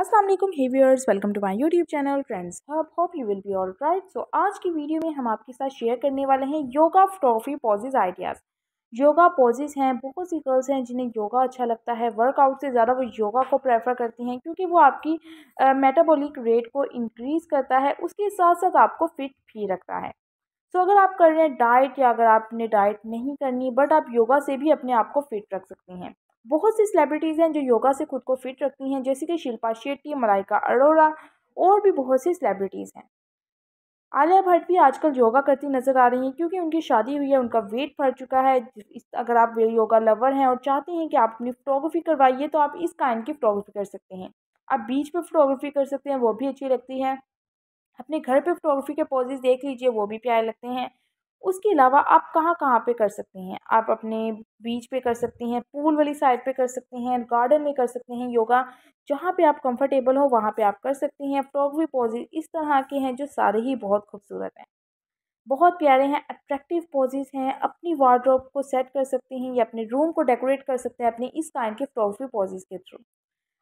Aslam hey viewers welcome to my YouTube channel friends hub hope you will be all right so आज की video में हम आपके साथ शेयर करने वाले हैं yoga trophy poses ideas yoga poses हैं बहुत सी गर्ल्स हैं जिन्हें योगा अच्छा लगता है वर्कआउट से ज़्यादा वो योगा को प्रेफर करती हैं क्योंकि वो आपकी मेटाबॉलिक रेट को इंक्रीज़ करता है उसके साथ साथ आपको फिट भी रखता है सो so, अगर आप कर रहे हैं डाइट या अगर आपने डाइट नहीं करनी बट आप योगा से भी अपने आप को फिट रख सकते हैं बहुत सी सेलिब्रिटीज़ हैं जो योगा से खुद को फिट रखती हैं जैसे कि शिल्पा शेट्टी मलाइका अरोड़ा और भी बहुत सी सेलिब्रिटीज़ हैं आलिया भट्ट भी आजकल योगा करती नज़र आ रही हैं क्योंकि उनकी शादी हुई है उनका वेट बढ़ चुका है अगर आप योगा लवर हैं और चाहते हैं कि आप अपनी फोटोग्राफी करवाइए तो आप इस काइन की फोटोग्राफी कर सकते हैं आप बीच पे फोटोग्राफी कर सकते हैं वो भी अच्छी लगती है अपने घर पे फोटोग्राफी के पोजेज देख लीजिए वो भी प्यारे लगते हैं उसके अलावा आप कहाँ कहाँ पे कर सकते हैं आप अपने बीच पे कर सकते हैं पूल वाली साइड पे कर सकते हैं गार्डन में कर सकते हैं योगा जहाँ पे आप कंफर्टेबल हो वहाँ पे आप कर सकते हैं फ्रॉग भी पॉजेज इस तरह के हैं जो सारे ही बहुत खूबसूरत हैं बहुत प्यारे हैं अट्रैक्टिव पोजेज़ हैं अपनी वार्ड्रॉप को सेट कर सकते हैं या अपने रूम को डेकोरेट कर सकते हैं अपने इस काइंड के फ्रॉग पॉजिज़ के थ्रू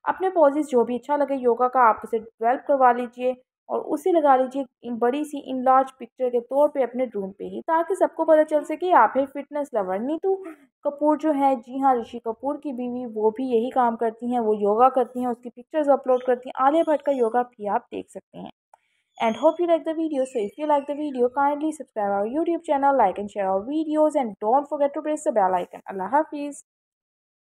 अपने पॉजेज जो भी अच्छा लगे योगा का आप उसे डिवेल्प करवा लीजिए और उसे लगा लीजिए बड़ी सी इन लार्ज पिक्चर के तौर पे अपने रूम पे ही ताकि सबको पता चल सके आप है फिटनेस लवर नीतू कपूर जो है जी हाँ ऋषि कपूर की बीवी वो भी यही काम करती हैं वो योगा करती हैं उसकी पिक्चर्स अपलोड करती हैं आलिया भट्ट का योगा भी आप देख सकते हैं and hope you like the video so if you like the video kindly subscribe our YouTube channel like and share our videos and don't forget to press the bell icon अल्लाह हाफिज़